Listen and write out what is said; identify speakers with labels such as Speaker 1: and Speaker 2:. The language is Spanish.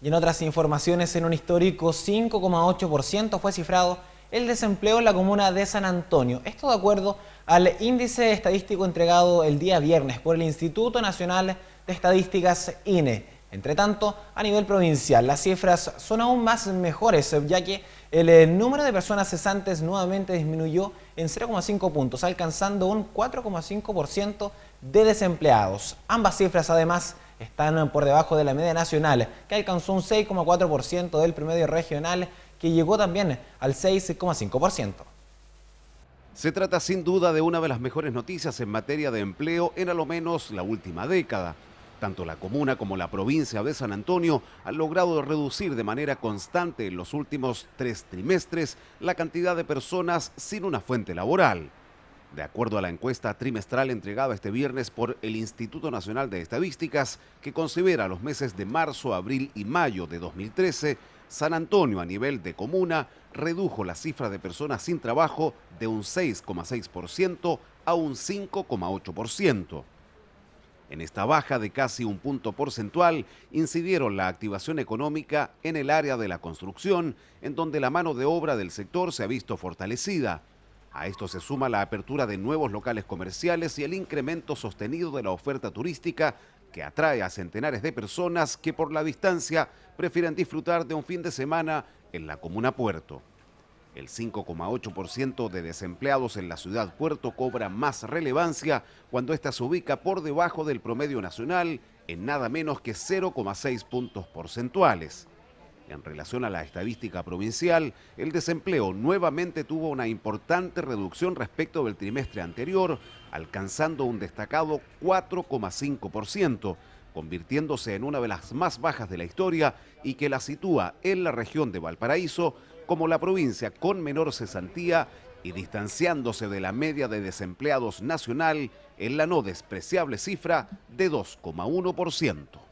Speaker 1: Y en otras informaciones, en un histórico 5,8% fue cifrado el desempleo en la comuna de San Antonio. Esto de acuerdo al índice estadístico entregado el día viernes por el Instituto Nacional de Estadísticas INE. Entre tanto, a nivel provincial, las cifras son aún más mejores, ya que el eh, número de personas cesantes nuevamente disminuyó en 0,5 puntos, alcanzando un 4,5% de desempleados. Ambas cifras, además, están por debajo de la media nacional, que alcanzó un 6,4% del promedio regional, que llegó también al
Speaker 2: 6,5%. Se trata sin duda de una de las mejores noticias en materia de empleo en a lo menos la última década. Tanto la comuna como la provincia de San Antonio han logrado reducir de manera constante en los últimos tres trimestres la cantidad de personas sin una fuente laboral de acuerdo a la encuesta trimestral entregada este viernes por el Instituto Nacional de Estadísticas, que considera los meses de marzo, abril y mayo de 2013, San Antonio a nivel de comuna redujo la cifra de personas sin trabajo de un 6,6% a un 5,8%. En esta baja de casi un punto porcentual incidieron la activación económica en el área de la construcción, en donde la mano de obra del sector se ha visto fortalecida, a esto se suma la apertura de nuevos locales comerciales y el incremento sostenido de la oferta turística que atrae a centenares de personas que por la distancia prefieren disfrutar de un fin de semana en la comuna Puerto. El 5,8% de desempleados en la ciudad Puerto cobra más relevancia cuando ésta se ubica por debajo del promedio nacional en nada menos que 0,6 puntos porcentuales. En relación a la estadística provincial, el desempleo nuevamente tuvo una importante reducción respecto del trimestre anterior, alcanzando un destacado 4,5%, convirtiéndose en una de las más bajas de la historia y que la sitúa en la región de Valparaíso como la provincia con menor cesantía y distanciándose de la media de desempleados nacional en la no despreciable cifra de 2,1%.